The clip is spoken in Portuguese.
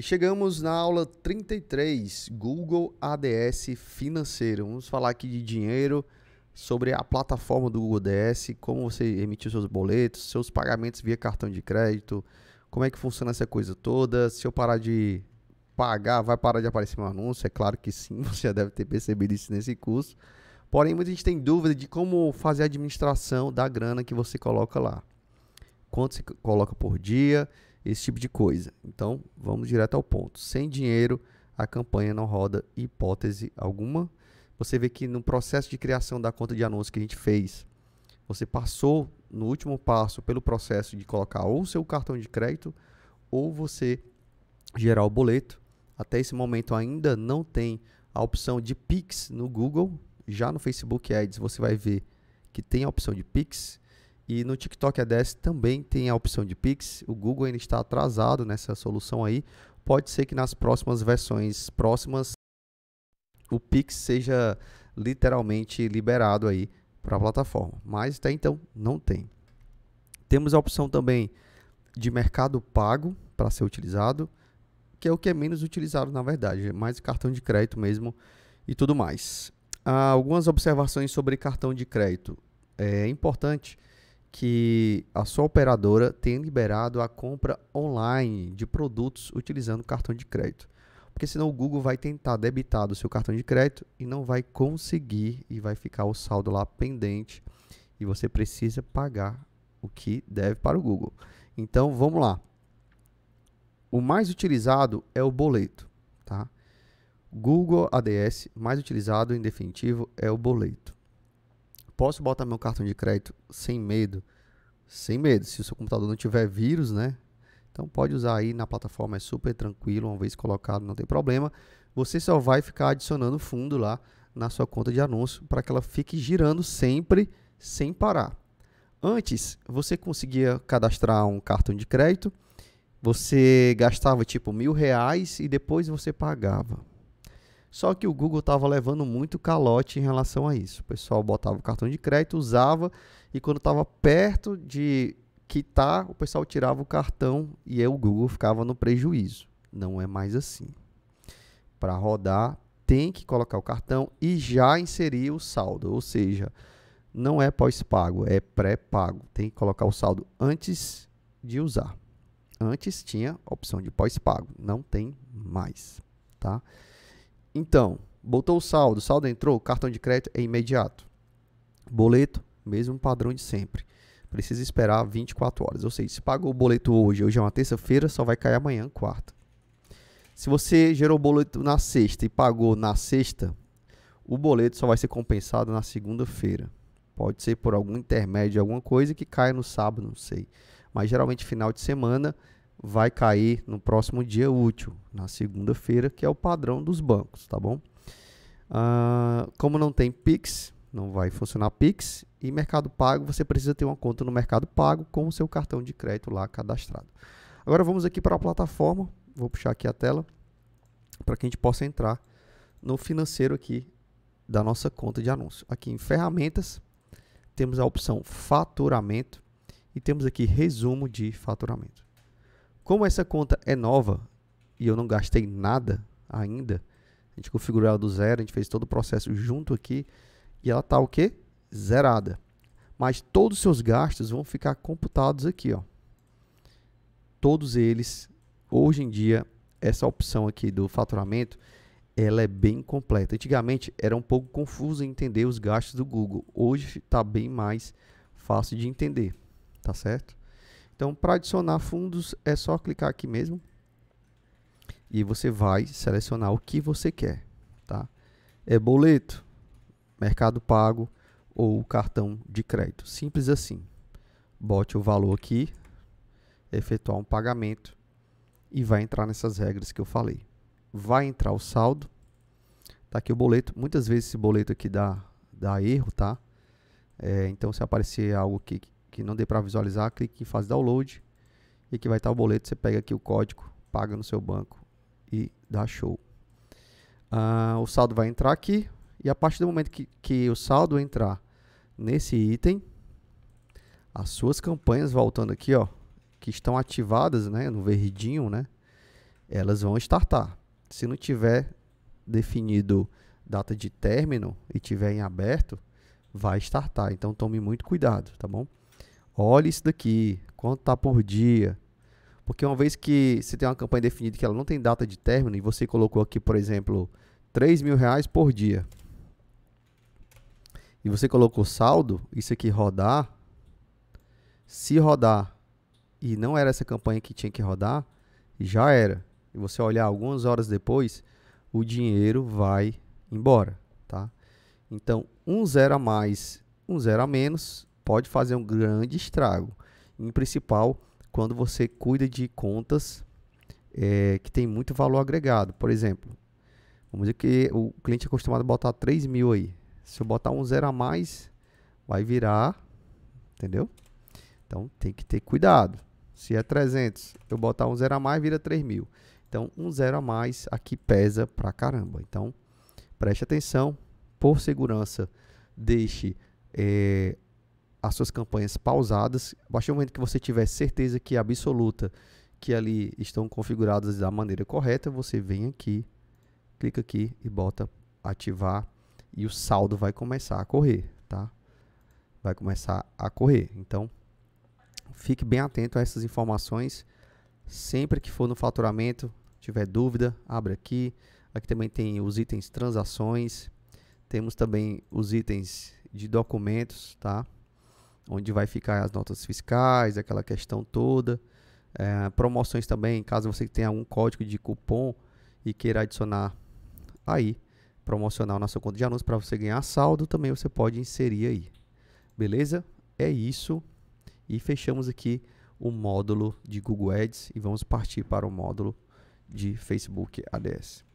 E chegamos na aula 33, Google ADS financeiro. Vamos falar aqui de dinheiro, sobre a plataforma do Google ADS, como você emitiu seus boletos, seus pagamentos via cartão de crédito, como é que funciona essa coisa toda. Se eu parar de pagar, vai parar de aparecer meu anúncio? É claro que sim, você já deve ter percebido isso nesse curso. Porém, muita gente tem dúvida de como fazer a administração da grana que você coloca lá. Quanto você coloca por dia, esse tipo de coisa. Então, vamos direto ao ponto. Sem dinheiro, a campanha não roda hipótese alguma. Você vê que no processo de criação da conta de anúncio que a gente fez, você passou no último passo pelo processo de colocar ou seu cartão de crédito ou você gerar o boleto. Até esse momento ainda não tem a opção de Pix no Google. Já no Facebook Ads você vai ver que tem a opção de Pix. E no TikTok ADS também tem a opção de Pix. O Google ainda está atrasado nessa solução aí. Pode ser que nas próximas versões próximas o Pix seja literalmente liberado aí para a plataforma. Mas até então não tem. Temos a opção também de mercado pago para ser utilizado, que é o que é menos utilizado na verdade, é mais cartão de crédito mesmo e tudo mais. Há ah, algumas observações sobre cartão de crédito. É importante que a sua operadora tenha liberado a compra online de produtos utilizando cartão de crédito. Porque senão o Google vai tentar debitar do seu cartão de crédito e não vai conseguir e vai ficar o saldo lá pendente e você precisa pagar o que deve para o Google. Então vamos lá. O mais utilizado é o boleto, tá? Google ADS mais utilizado em definitivo é o boleto posso botar meu cartão de crédito sem medo? Sem medo. Se o seu computador não tiver vírus, né? Então pode usar aí na plataforma, é super tranquilo, uma vez colocado, não tem problema. Você só vai ficar adicionando fundo lá na sua conta de anúncio para que ela fique girando sempre sem parar. Antes, você conseguia cadastrar um cartão de crédito, você gastava tipo mil reais e depois você pagava. Só que o Google estava levando muito calote em relação a isso. O pessoal botava o cartão de crédito, usava, e quando estava perto de quitar, o pessoal tirava o cartão e aí o Google ficava no prejuízo. Não é mais assim. Para rodar, tem que colocar o cartão e já inserir o saldo, ou seja, não é pós-pago, é pré-pago. Tem que colocar o saldo antes de usar. Antes tinha opção de pós-pago, não tem mais, tá? Então, botou o saldo, o saldo entrou, cartão de crédito é imediato. Boleto, mesmo padrão de sempre. Precisa esperar 24 horas. Ou seja, se pagou o boleto hoje, hoje é uma terça-feira, só vai cair amanhã, quarta. Se você gerou o boleto na sexta e pagou na sexta, o boleto só vai ser compensado na segunda-feira. Pode ser por algum intermédio, alguma coisa que caia no sábado, não sei. Mas geralmente final de semana vai cair no próximo dia útil, na segunda-feira, que é o padrão dos bancos, tá bom? Uh, como não tem Pix, não vai funcionar Pix e Mercado Pago, você precisa ter uma conta no Mercado Pago com o seu cartão de crédito lá cadastrado. Agora vamos aqui para a plataforma, vou puxar aqui a tela para que a gente possa entrar no financeiro aqui da nossa conta de anúncio. Aqui em ferramentas, temos a opção faturamento e temos aqui resumo de faturamento. Como essa conta é nova e eu não gastei nada ainda, a gente configurou ela do zero, a gente fez todo o processo junto aqui e ela está o quê? Zerada. Mas todos os seus gastos vão ficar computados aqui. Ó. Todos eles, hoje em dia, essa opção aqui do faturamento, ela é bem completa. Antigamente era um pouco confuso entender os gastos do Google. Hoje está bem mais fácil de entender, tá certo? Então, para adicionar fundos, é só clicar aqui mesmo. E você vai selecionar o que você quer. Tá? É boleto, mercado pago ou cartão de crédito. Simples assim. Bote o valor aqui, efetuar um pagamento e vai entrar nessas regras que eu falei. Vai entrar o saldo. Tá aqui o boleto. Muitas vezes esse boleto aqui dá, dá erro, tá? É, então, se aparecer algo aqui que não dê para visualizar, clique em fazer download e aqui vai estar o boleto, você pega aqui o código, paga no seu banco e dá show. Ah, o saldo vai entrar aqui e a partir do momento que, que o saldo entrar nesse item, as suas campanhas voltando aqui, ó, que estão ativadas, né, no verdinho, né, elas vão startar. Se não tiver definido data de término e tiver em aberto, vai startar. Então tome muito cuidado, tá bom? olhe isso daqui, quanto está por dia. Porque uma vez que você tem uma campanha definida que ela não tem data de término e você colocou aqui, por exemplo, 3 mil reais por dia e você colocou saldo, isso aqui rodar, se rodar e não era essa campanha que tinha que rodar, já era. E você olhar algumas horas depois, o dinheiro vai embora, tá? Então, um zero a mais, um zero a menos, pode fazer um grande estrago. Em principal, quando você cuida de contas é, que tem muito valor agregado. Por exemplo, vamos dizer que o cliente é acostumado a botar 3 mil aí. Se eu botar um zero a mais, vai virar, entendeu? Então tem que ter cuidado. Se é 300, eu botar um zero a mais, vira 3 mil. Então um zero a mais aqui pesa pra caramba. Então preste atenção, por segurança, deixe é, as suas campanhas pausadas, a partir do momento que você tiver certeza que é absoluta que ali estão configuradas da maneira correta, você vem aqui, clica aqui e bota ativar e o saldo vai começar a correr, tá? Vai começar a correr. Então, fique bem atento a essas informações. Sempre que for no faturamento, tiver dúvida, abre aqui. Aqui também tem os itens transações. Temos também os itens de documentos, tá? onde vai ficar as notas fiscais, aquela questão toda. É, promoções também, caso você tenha um código de cupom e queira adicionar aí, promocional na sua conta de anúncios para você ganhar saldo, também você pode inserir aí. Beleza? É isso. E fechamos aqui o módulo de Google Ads e vamos partir para o módulo de Facebook ADS.